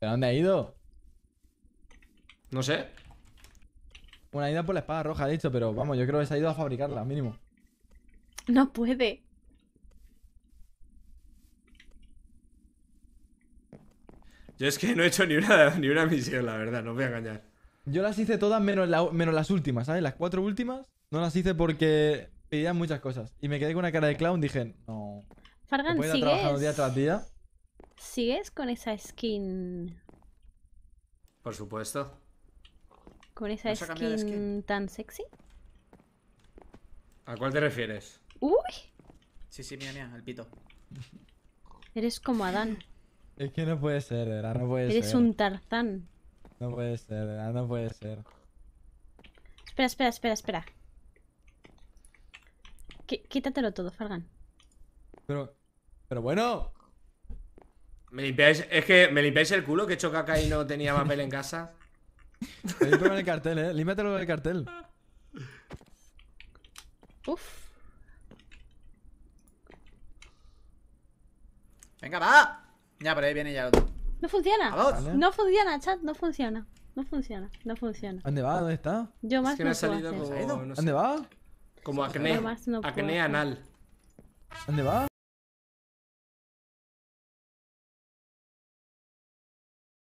dónde ha ido? No sé. Una ida por la espada roja, ha dicho, pero vamos, yo creo que se ha ido a fabricarla, mínimo. No puede. Yo es que no he hecho ni una, ni una misión, la verdad, no voy a engañar. Yo las hice todas menos, menos las últimas, ¿sabes? Las cuatro últimas no las hice porque pedían muchas cosas. Y me quedé con una cara de clown, dije, no, Fargan, ¿sigues? un día tras día? ¿Sigues con esa skin? Por supuesto. ¿Con esa skin, tan sexy? ¿A cuál te refieres? ¡Uy! Sí, sí, mía, mía, al pito. Eres como Adán. Es que no puede ser, verdad no puede Eres ser. Eres un Tarzán. No puede ser, verdad no puede ser. Espera, espera, espera, espera. quítatelo todo, Fargan. Pero, pero bueno. ¿Me limpiáis? Es que me limpiáis el culo que he hecho caca y no tenía papel en casa. Límpiame el cartel, eh. Límpiatelo del cartel. Uf. Venga, va. Ya, pero ahí viene ya otro. No funciona. No funciona, chat. No funciona. No funciona. No funciona. ¿Dónde va? ¿Dónde está? Yo más que no ¿Dónde va? Como acné. acné anal. ¿Dónde va?